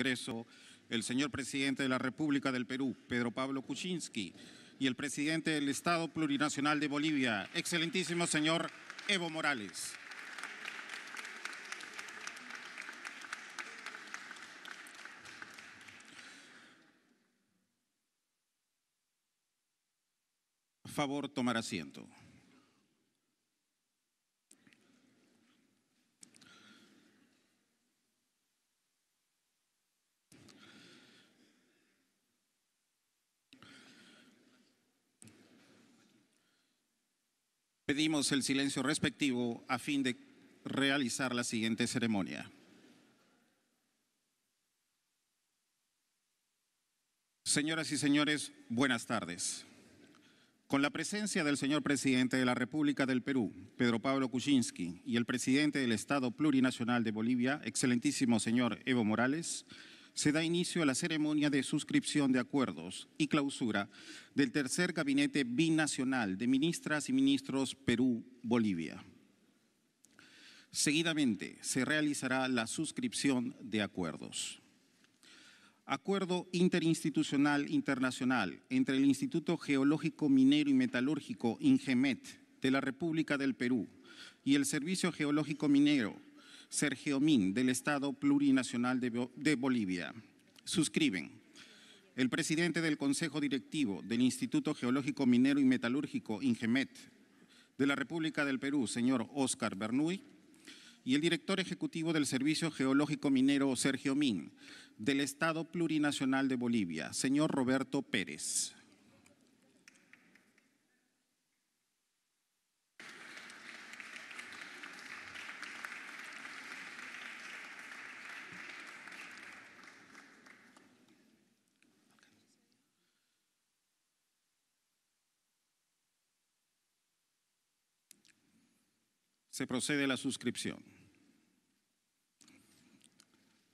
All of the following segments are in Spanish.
Congreso, el señor presidente de la República del Perú, Pedro Pablo Kuczynski, y el presidente del Estado Plurinacional de Bolivia, excelentísimo señor Evo Morales. Por favor, tomar asiento. Pedimos el silencio respectivo a fin de realizar la siguiente ceremonia. Señoras y señores, buenas tardes. Con la presencia del señor presidente de la República del Perú, Pedro Pablo Kuczynski, y el presidente del Estado Plurinacional de Bolivia, excelentísimo señor Evo Morales, se da inicio a la ceremonia de suscripción de acuerdos y clausura del tercer gabinete binacional de ministras y ministros Perú-Bolivia. Seguidamente se realizará la suscripción de acuerdos. Acuerdo Interinstitucional Internacional entre el Instituto Geológico Minero y Metalúrgico, INGEMET, de la República del Perú y el Servicio Geológico Minero Sergio Min, del Estado Plurinacional de, Bolivia. Suscriben el presidente del Consejo Directivo del Instituto Geológico Minero y Metalúrgico, INGEMET, de la República del Perú, señor Oscar Bernuy, y el director ejecutivo del Servicio Geológico Minero, Sergio Min, del Estado Plurinacional de Bolivia, señor Roberto Pérez. se procede a la suscripción.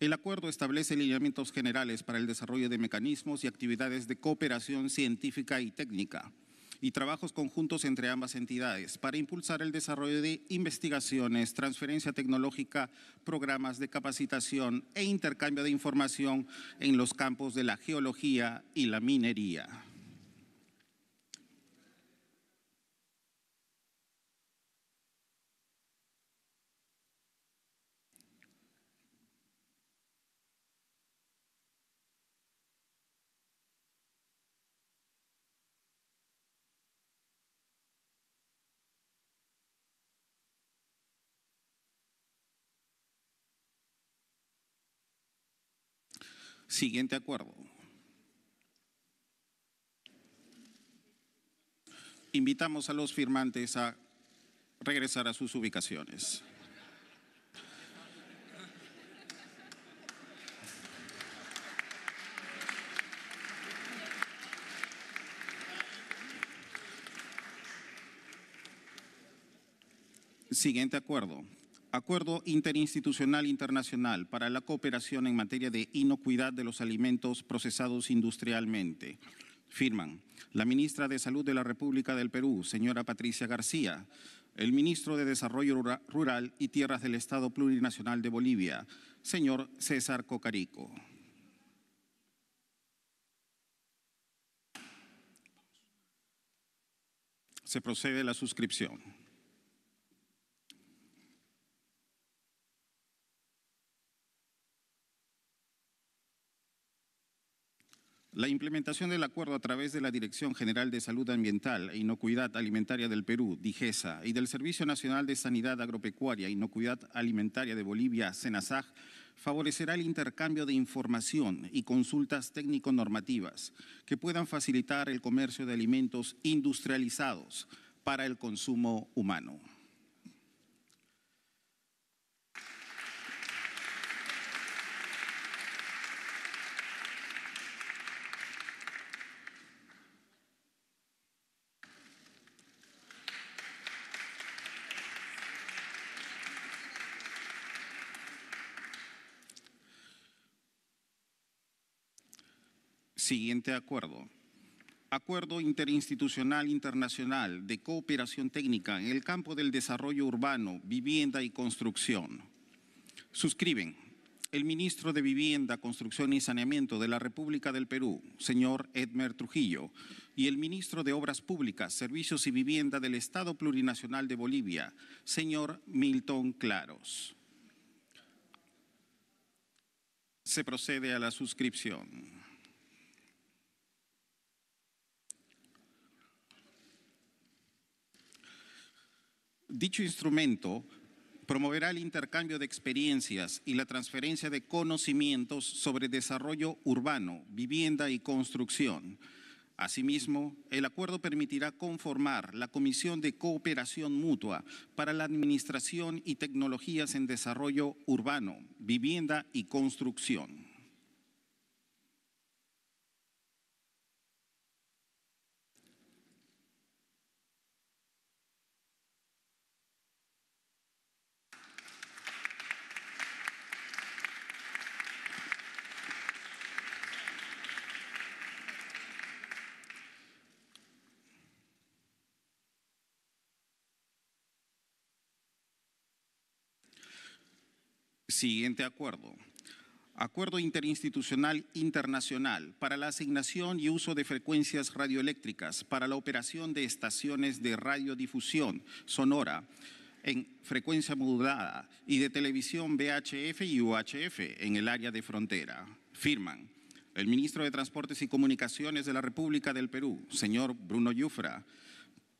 El acuerdo establece lineamientos generales para el desarrollo de mecanismos y actividades de cooperación científica y técnica y trabajos conjuntos entre ambas entidades para impulsar el desarrollo de investigaciones, transferencia tecnológica, programas de capacitación e intercambio de información en los campos de la geología y la minería. siguiente acuerdo. Invitamos a los firmantes a regresar a sus ubicaciones. Siguiente acuerdo. Acuerdo Interinstitucional Internacional para la Cooperación en materia de inocuidad de los alimentos procesados industrialmente. Firman la ministra de Salud de la República del Perú, señora Patricia García, el ministro de Desarrollo Rural y Tierras del Estado Plurinacional de Bolivia, señor César Cocarico. Se procede a la suscripción. La implementación del acuerdo a través de la Dirección General de Salud Ambiental e Inocuidad Alimentaria del Perú, DIGESA, y del Servicio Nacional de Sanidad Agropecuaria e Inocuidad Alimentaria de Bolivia, SENASAG, favorecerá el intercambio de información y consultas técnico-normativas que puedan facilitar el comercio de alimentos industrializados para el consumo humano. siguiente acuerdo. Acuerdo Interinstitucional Internacional de Cooperación Técnica en el campo del desarrollo urbano, vivienda y construcción. Suscriben el ministro de Vivienda, Construcción y Saneamiento de la República del Perú, señor Edmer Trujillo, y el ministro de Obras Públicas, Servicios y Vivienda del Estado Plurinacional de Bolivia, señor Milton Claros. Se procede a la suscripción. Dicho instrumento promoverá el intercambio de experiencias y la transferencia de conocimientos sobre desarrollo urbano, vivienda y construcción. Asimismo, el acuerdo permitirá conformar la Comisión de Cooperación Mutua para la Administración y Tecnologías en Desarrollo Urbano, Vivienda y Construcción. siguiente acuerdo. Acuerdo Interinstitucional Internacional para la asignación y uso de frecuencias radioeléctricas para la operación de estaciones de radiodifusión sonora en frecuencia modulada y de televisión VHF y UHF en el área de frontera. Firman el ministro de Transportes y Comunicaciones de la República del Perú, señor Bruno Yufra,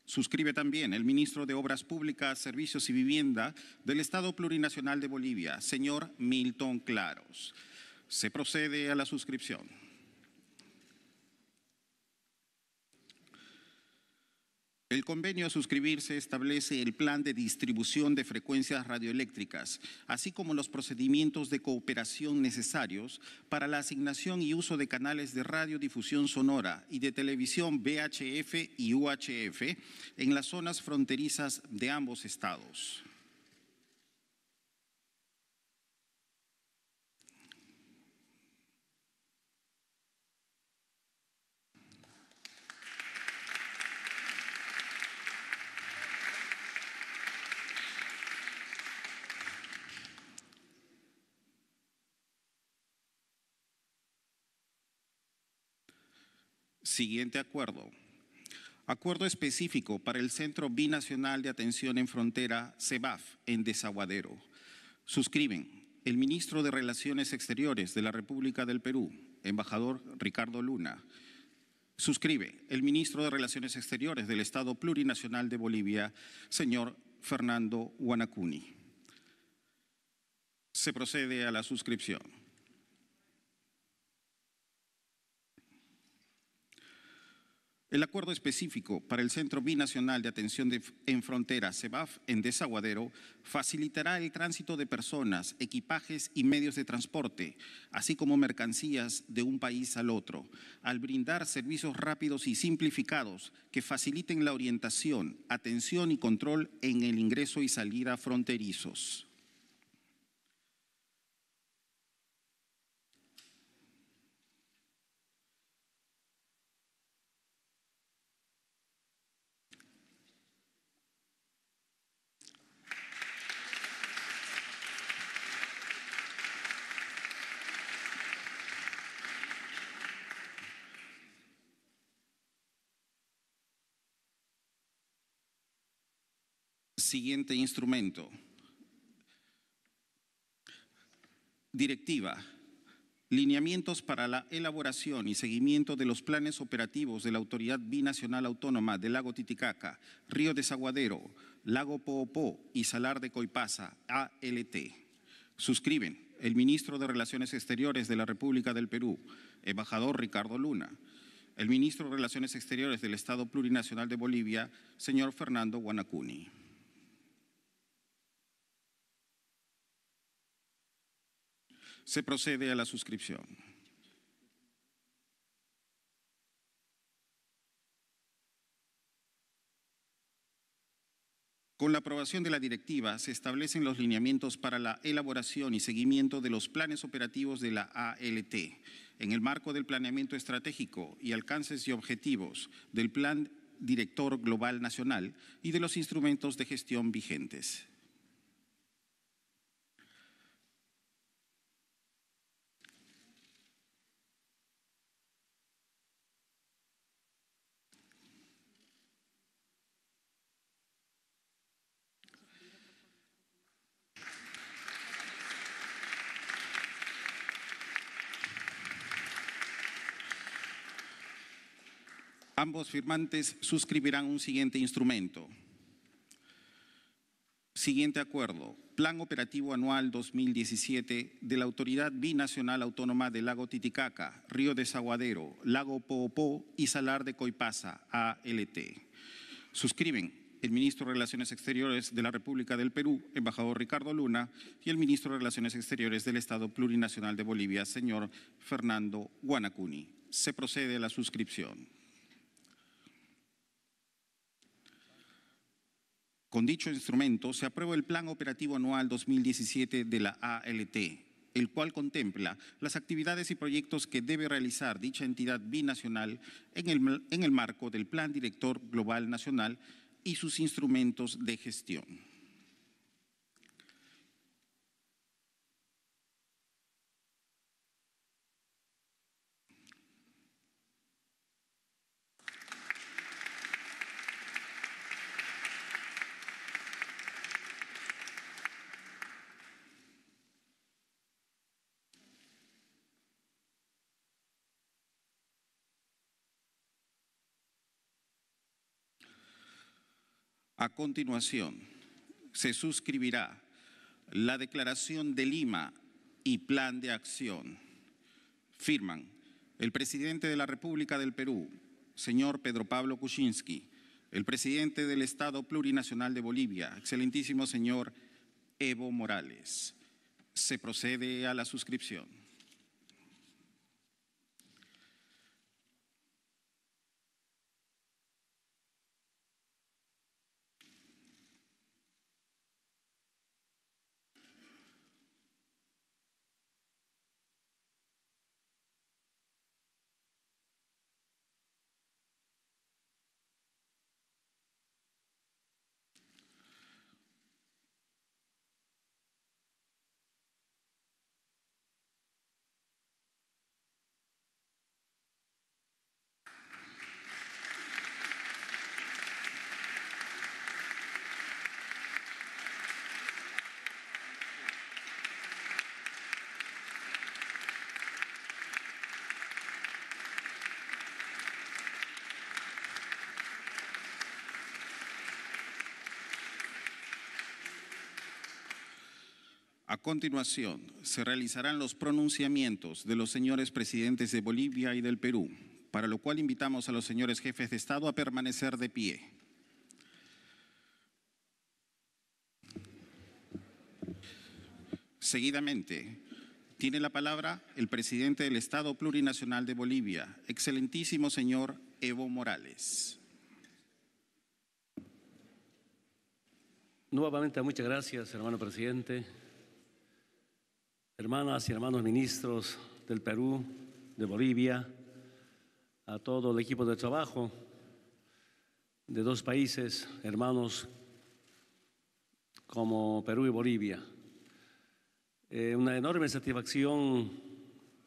suscribe también el ministro de Obras Públicas, Servicios y Vivienda del Estado Plurinacional de Bolivia, señor Milton Claros. Se procede a la suscripción. El convenio a suscribirse establece el plan de distribución de frecuencias radioeléctricas, así como los procedimientos de cooperación necesarios para la asignación y uso de canales de radiodifusión sonora y de televisión VHF y UHF en las zonas fronterizas de ambos estados. Siguiente acuerdo. Acuerdo específico para el Centro Binacional de Atención en Frontera, CEBAF, en Desaguadero. Suscriben el ministro de Relaciones Exteriores de la República del Perú, embajador Ricardo Luna. Suscribe el ministro de Relaciones Exteriores del Estado Plurinacional de Bolivia, señor Fernando Guanacuni. Se procede a la suscripción. El acuerdo específico para el Centro Binacional de Atención en Frontera, CEBAF, en Desaguadero, facilitará el tránsito de personas, equipajes y medios de transporte, así como mercancías de un país al otro, al brindar servicios rápidos y simplificados que faciliten la orientación, atención y control en el ingreso y salida fronterizos. siguiente instrumento. Directiva. Lineamientos para la elaboración y seguimiento de los planes operativos de la Autoridad Binacional Autónoma del Lago Titicaca, Río Desaguadero, Lago Poopó y Salar de Coipasa, ALT. Suscriben el ministro de Relaciones Exteriores de la República del Perú, embajador Ricardo Luna, el ministro de Relaciones Exteriores del Estado Plurinacional de Bolivia, señor Fernando Guanacuni. se procede a la suscripción. Con la aprobación de la directiva se establecen los lineamientos para la elaboración y seguimiento de los planes operativos de la ALT en el marco del planeamiento estratégico y alcances y objetivos del Plan Director Global Nacional y de los instrumentos de gestión vigentes. ambos firmantes suscribirán un siguiente instrumento. Siguiente acuerdo. Plan Operativo Anual 2017 de la Autoridad Binacional Autónoma del Lago Titicaca, Río Desaguadero, Lago Poopó y Salar de Coipasa, ALT. Suscriben el ministro de Relaciones Exteriores de la República del Perú, embajador Ricardo Luna, y el ministro de Relaciones Exteriores del Estado Plurinacional de Bolivia, señor Fernando Guanacuni. Se procede a la suscripción. Con dicho instrumento se aprueba el Plan Operativo Anual 2017 de la ALT, el cual contempla las actividades y proyectos que debe realizar dicha entidad binacional en el, en el marco del Plan Director Global Nacional y sus instrumentos de gestión. A continuación, se suscribirá la Declaración de Lima y Plan de Acción. Firman el presidente de la República del Perú, señor Pedro Pablo Kuczynski, el presidente del Estado Plurinacional de Bolivia, excelentísimo señor Evo Morales. Se procede a la suscripción. A continuación, se realizarán los pronunciamientos de los señores presidentes de Bolivia y del Perú, para lo cual invitamos a los señores jefes de Estado a permanecer de pie. Seguidamente, tiene la palabra el presidente del Estado Plurinacional de Bolivia, excelentísimo señor Evo Morales. Nuevamente, muchas gracias, hermano presidente hermanas y hermanos ministros del Perú, de Bolivia, a todo el equipo de trabajo de dos países hermanos como Perú y Bolivia. Eh, una enorme satisfacción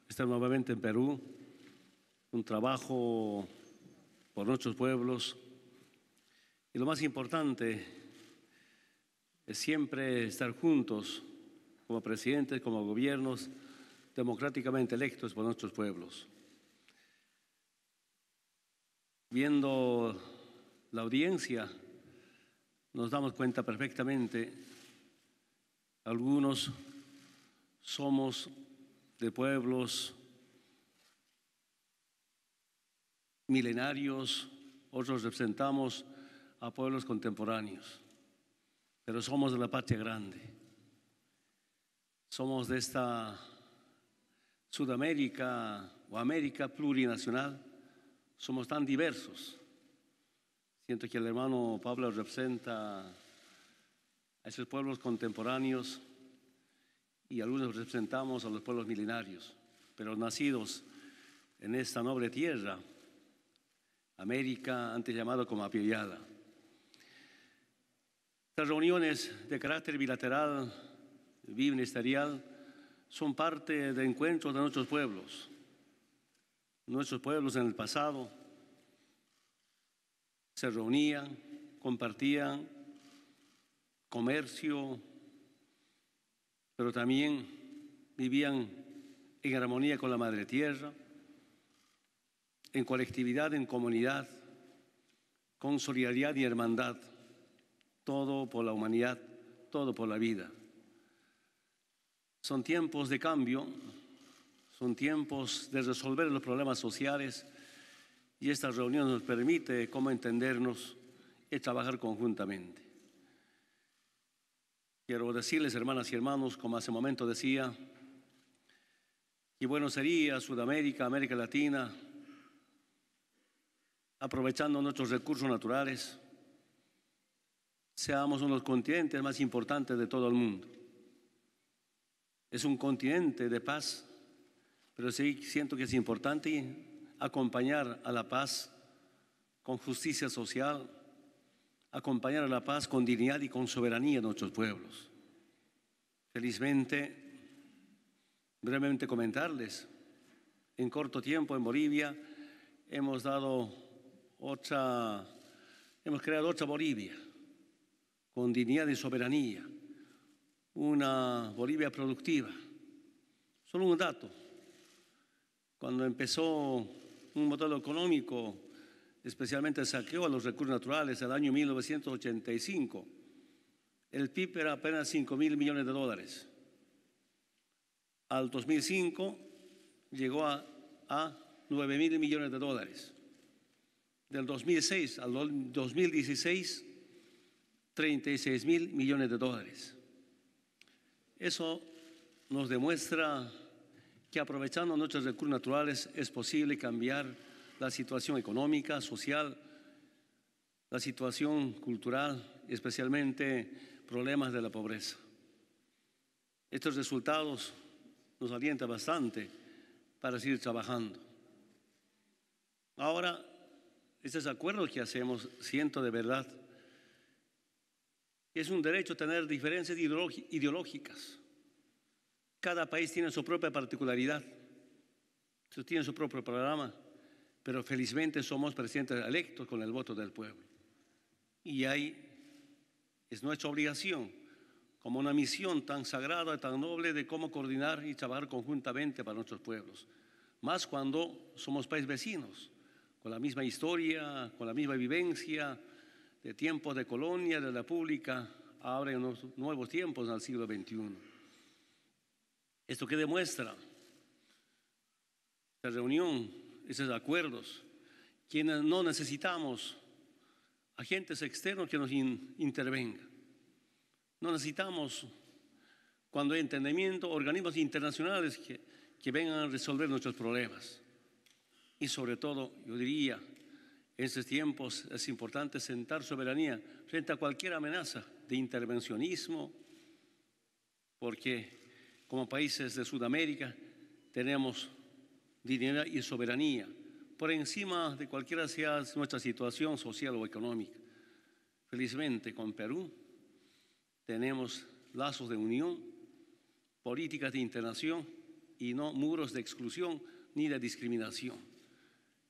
estar nuevamente en Perú, un trabajo por nuestros pueblos y lo más importante es siempre estar juntos como presidentes, como gobiernos democráticamente electos por nuestros pueblos. Viendo la audiencia, nos damos cuenta perfectamente, algunos somos de pueblos milenarios, otros representamos a pueblos contemporáneos, pero somos de la patria grande somos de esta Sudamérica o América plurinacional, somos tan diversos. Siento que el hermano Pablo representa a esos pueblos contemporáneos y algunos representamos a los pueblos milenarios, pero nacidos en esta noble tierra, América, antes llamada como Apellada. Estas reuniones de carácter bilateral ministerial son parte de encuentros de nuestros pueblos, nuestros pueblos en el pasado se reunían, compartían comercio, pero también vivían en armonía con la madre tierra, en colectividad, en comunidad, con solidaridad y hermandad, todo por la humanidad, todo por la vida. Son tiempos de cambio, son tiempos de resolver los problemas sociales y esta reunión nos permite cómo entendernos y trabajar conjuntamente. Quiero decirles, hermanas y hermanos, como hace momento decía, y bueno sería Sudamérica, América Latina, aprovechando nuestros recursos naturales, seamos uno de los continentes más importantes de todo el mundo. Es un continente de paz, pero sí siento que es importante acompañar a la paz con justicia social, acompañar a la paz con dignidad y con soberanía en nuestros pueblos. Felizmente, brevemente comentarles, en corto tiempo en Bolivia hemos dado otra, hemos creado otra Bolivia con dignidad y soberanía una Bolivia productiva. Solo un dato. Cuando empezó un modelo económico, especialmente el saqueo a los recursos naturales, el año 1985, el PIB era apenas 5 mil millones de dólares. Al 2005 llegó a, a 9 mil millones de dólares. Del 2006 al 2016, 36 mil millones de dólares. Eso nos demuestra que aprovechando nuestros recursos naturales es posible cambiar la situación económica, social, la situación cultural, especialmente problemas de la pobreza. Estos resultados nos alientan bastante para seguir trabajando. Ahora, estos acuerdos que hacemos, siento de verdad es un derecho tener diferencias ideológicas. Cada país tiene su propia particularidad, tiene su propio programa, pero felizmente somos presidentes electos con el voto del pueblo. Y ahí es nuestra obligación, como una misión tan sagrada, y tan noble, de cómo coordinar y trabajar conjuntamente para nuestros pueblos. Más cuando somos países vecinos, con la misma historia, con la misma vivencia, de tiempos de colonia, de república, ahora nuevos tiempos al siglo XXI. ¿Esto qué demuestra? la reunión, esos acuerdos, que no necesitamos agentes externos que nos intervengan. No necesitamos, cuando hay entendimiento, organismos internacionales que, que vengan a resolver nuestros problemas. Y sobre todo, yo diría, en estos tiempos es importante sentar soberanía frente a cualquier amenaza de intervencionismo, porque como países de Sudamérica tenemos dinero y soberanía por encima de cualquiera sea nuestra situación social o económica. Felizmente con Perú tenemos lazos de unión, políticas de internación y no muros de exclusión ni de discriminación.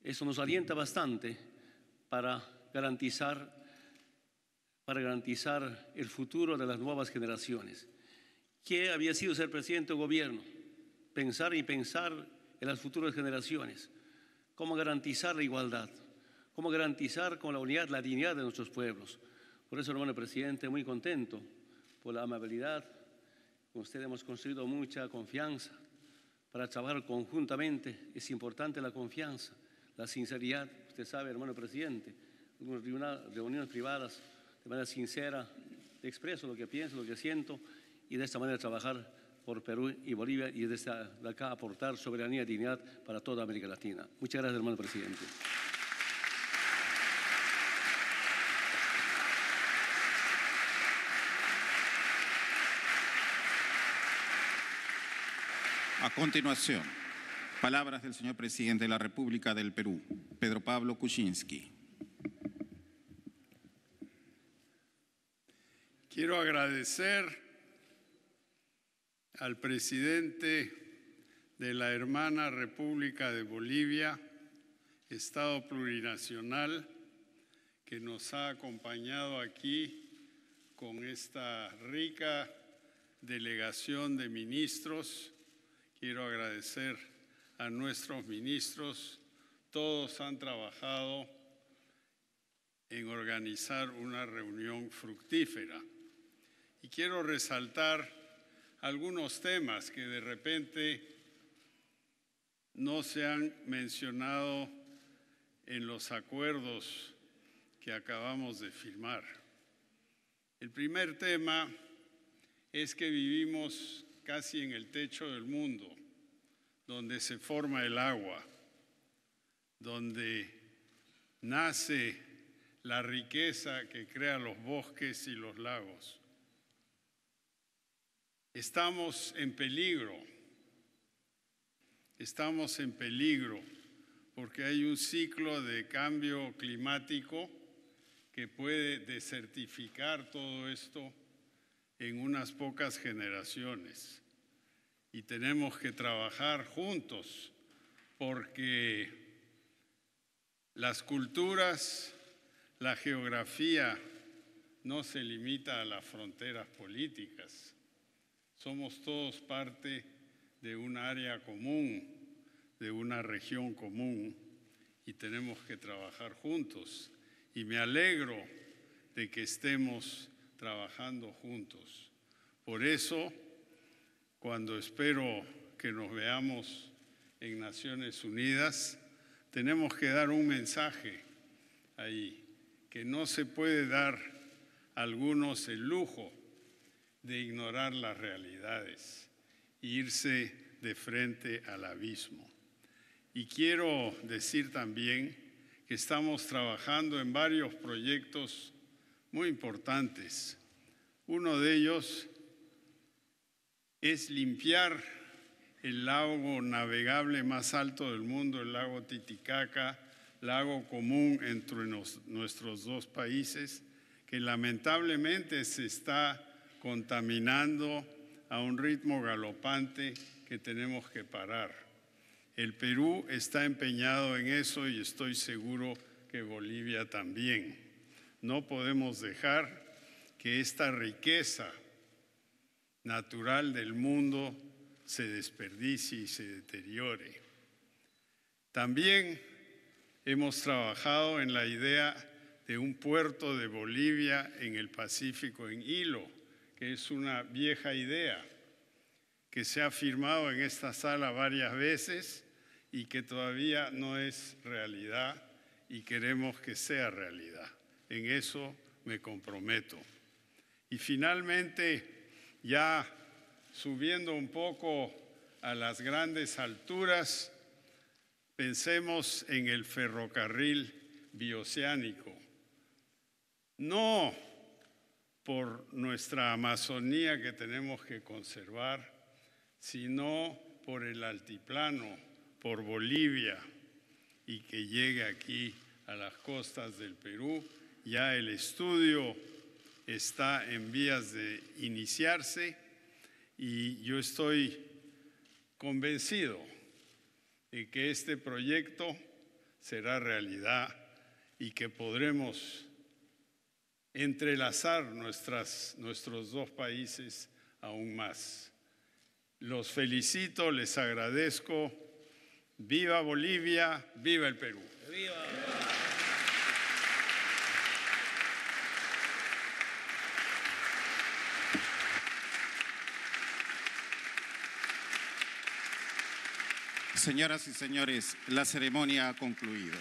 Eso nos alienta bastante para garantizar, para garantizar el futuro de las nuevas generaciones. ¿Qué había sido ser presidente de gobierno? Pensar y pensar en las futuras generaciones. ¿Cómo garantizar la igualdad? ¿Cómo garantizar con la unidad la dignidad de nuestros pueblos? Por eso, hermano presidente, muy contento por la amabilidad. Con usted hemos construido mucha confianza para trabajar conjuntamente. Es importante la confianza, la sinceridad sabe, hermano presidente, reuniones privadas, de manera sincera, expreso lo que pienso, lo que siento, y de esta manera trabajar por Perú y Bolivia y desde acá aportar soberanía y dignidad para toda América Latina. Muchas gracias, hermano presidente. A continuación. Palabras del señor presidente de la República del Perú, Pedro Pablo Kuczynski. Quiero agradecer al presidente de la hermana República de Bolivia, Estado plurinacional, que nos ha acompañado aquí con esta rica delegación de ministros. Quiero agradecer a nuestros ministros, todos han trabajado en organizar una reunión fructífera. Y quiero resaltar algunos temas que de repente no se han mencionado en los acuerdos que acabamos de firmar. El primer tema es que vivimos casi en el techo del mundo donde se forma el agua, donde nace la riqueza que crea los bosques y los lagos. Estamos en peligro, estamos en peligro porque hay un ciclo de cambio climático que puede desertificar todo esto en unas pocas generaciones y tenemos que trabajar juntos porque las culturas, la geografía no se limita a las fronteras políticas. Somos todos parte de un área común, de una región común y tenemos que trabajar juntos. Y me alegro de que estemos trabajando juntos. Por eso cuando espero que nos veamos en Naciones Unidas, tenemos que dar un mensaje ahí, que no se puede dar a algunos el lujo de ignorar las realidades, e irse de frente al abismo. Y quiero decir también que estamos trabajando en varios proyectos muy importantes. Uno de ellos es limpiar el lago navegable más alto del mundo, el lago Titicaca, lago común entre nuestros dos países, que lamentablemente se está contaminando a un ritmo galopante que tenemos que parar. El Perú está empeñado en eso y estoy seguro que Bolivia también. No podemos dejar que esta riqueza natural del mundo se desperdicie y se deteriore. También hemos trabajado en la idea de un puerto de Bolivia en el Pacífico en hilo, que es una vieja idea que se ha firmado en esta sala varias veces y que todavía no es realidad y queremos que sea realidad. En eso me comprometo. Y finalmente, ya subiendo un poco a las grandes alturas, pensemos en el ferrocarril bioceánico. No por nuestra Amazonía que tenemos que conservar, sino por el altiplano, por Bolivia, y que llegue aquí a las costas del Perú. Ya el estudio está en vías de iniciarse y yo estoy convencido de que este proyecto será realidad y que podremos entrelazar nuestras, nuestros dos países aún más. Los felicito, les agradezco. Viva Bolivia, viva el Perú. Señoras y señores, la ceremonia ha concluido.